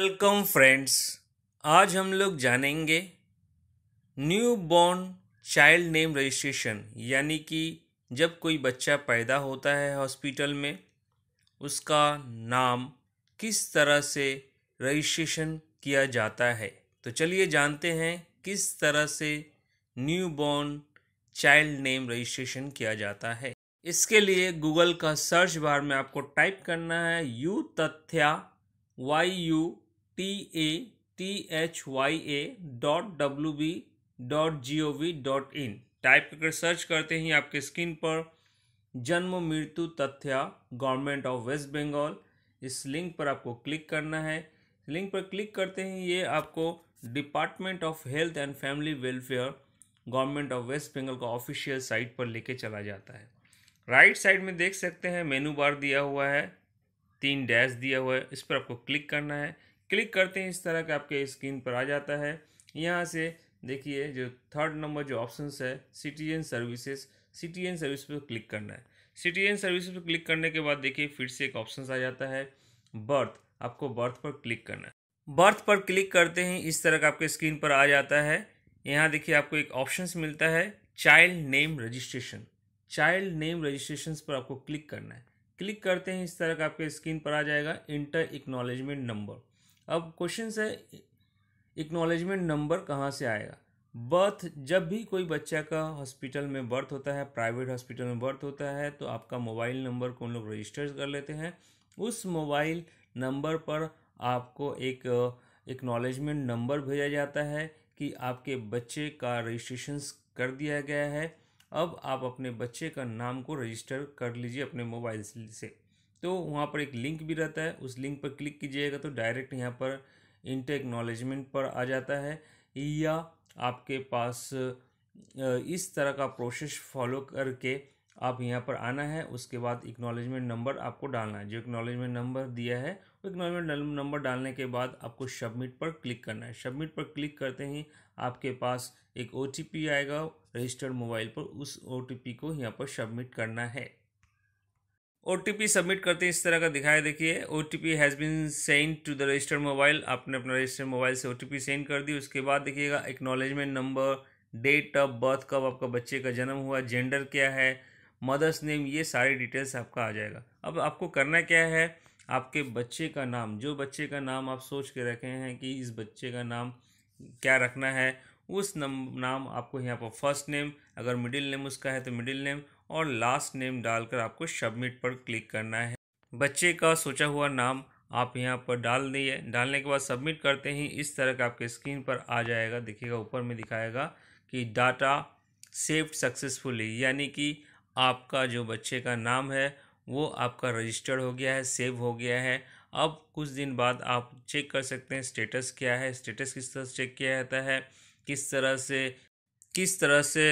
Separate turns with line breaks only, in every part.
welcome friends आज हम लोग जानेंगे newborn child name registration यानी कि जब कोई बच्चा पैदा होता है हॉस्पिटल में उसका नाम किस तरह से रजिस्ट्रेशन किया जाता है तो चलिए जानते हैं किस तरह से newborn child name registration किया जाता है इसके लिए गूगल का सर्च बार में आपको टाइप करना है यू तथ्या Y U T A T H Y A dot W B dot G O V dot in type करके सर्च करते ही आपके स्क्रीन पर जन्म मृत्यु तथ्य गवर्नमेंट ऑफ वेस्ट बंगाल इस लिंक पर आपको क्लिक करना है लिंक पर क्लिक करते ही ये आपको department of health and family welfare government of West Bengal का ऑफिशियल साइट पर लेके चला जाता है राइट साइड में देख सकते हैं मेनू बार दिया हुआ है तीन डैश दिया हुआ है इस पर आपको क्लिक करना है क्लिक करते हैं इस तरह का आपके स्क्रीन पर आ जाता है यहाँ से देखिए जो थर्ड नंबर जो ऑप्शन है सिटीजन सर्विसेज सिटीजन सर्विस पर क्लिक करना है सिटीजन सर्विस पर क्लिक करने के बाद देखिए फिर से एक ऑप्शन आ जाता है बर्थ आपको बर्थ पर क्लिक करना है बर्थ पर क्लिक करते ही इस तरह का आपके स्क्रीन पर आ जाता है यहाँ देखिए आपको एक ऑप्शन मिलता है child name registration child name registration पर आपको क्लिक करना है क्लिक करते ही इस तरह का आपके स्क्रीन पर आ जाएगा इंटर इक्नॉलेजमेंट नंबर अब क्वेश्चन है इक्नॉलेजमेंट नंबर कहाँ से आएगा बर्थ जब भी कोई बच्चा का हॉस्पिटल में बर्थ होता है प्राइवेट हॉस्पिटल में बर्थ होता है तो आपका मोबाइल नंबर को उन लोग रजिस्टर कर लेते हैं उस मोबाइल नंबर पर आपको एक एक्नॉलेजमेंट uh, नंबर भेजा जाता है कि आपके बच्चे का रजिस्ट्रेशन कर दिया गया है अब आप अपने बच्चे का नाम को रजिस्टर कर लीजिए अपने मोबाइल से तो वहाँ पर एक लिंक भी रहता है उस लिंक पर क्लिक कीजिएगा तो डायरेक्ट यहाँ पर इंटेक्नॉलेजमेंट पर आ जाता है या आपके पास इस तरह का प्रोसेस फॉलो करके आप यहाँ पर आना है उसके बाद इक्नॉलेजमेंट नंबर आपको डालना है जो इक्नॉलेजमेंट नंबर दिया है वो इक्नॉलेजमेंट नंबर डालने के बाद आपको सबमिट पर क्लिक करना है सबमिट पर क्लिक करते ही आपके पास एक ओ आएगा रजिस्टर्ड मोबाइल पर उस ओ को यहाँ पर सबमिट करना है ओ सबमिट करते हैं इस तरह का दिखाया देखिए O T P has been send to the registered mobile आपने अपना रजिस्टर्ड मोबाइल से ओ टी पी सेंड कर दी उसके बाद देखिएगा acknowledgement number date of birth कब आपका बच्चे का जन्म हुआ जेंडर क्या है मदर्स नेम ये सारी डिटेल्स आपका आ जाएगा अब आपको करना क्या है आपके बच्चे का नाम जो बच्चे का नाम आप सोच के रखे हैं कि इस बच्चे का नाम क्या रखना है उस नम नाम आपको यहाँ पर फर्स्ट नेम अगर मिडिल नेम उसका है तो मिडिल नेम और लास्ट नेम डालकर आपको सबमिट पर क्लिक करना है बच्चे का सोचा हुआ नाम आप यहाँ पर डाल दिए डालने के बाद सबमिट करते ही इस तरह का आपके स्क्रीन पर आ जाएगा देखिएगा ऊपर में दिखाएगा कि डाटा सेव सक्सेसफुली यानी कि आपका जो बच्चे का नाम है वो आपका रजिस्टर्ड हो गया है सेव हो गया है अब कुछ दिन बाद आप चेक कर सकते हैं स्टेटस क्या है स्टेटस किस तरह से चेक किया जाता है किस तरह से किस तरह से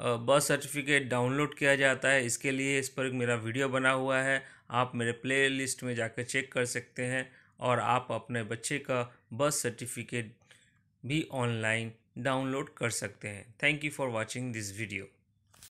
बर्थ सर्टिफिकेट डाउनलोड किया जाता है इसके लिए इस पर मेरा वीडियो बना हुआ है आप मेरे प्लेलिस्ट में जाकर चेक कर सकते हैं और आप अपने बच्चे का बर्थ सर्टिफिकेट भी ऑनलाइन डाउनलोड कर सकते हैं thank you for watching this video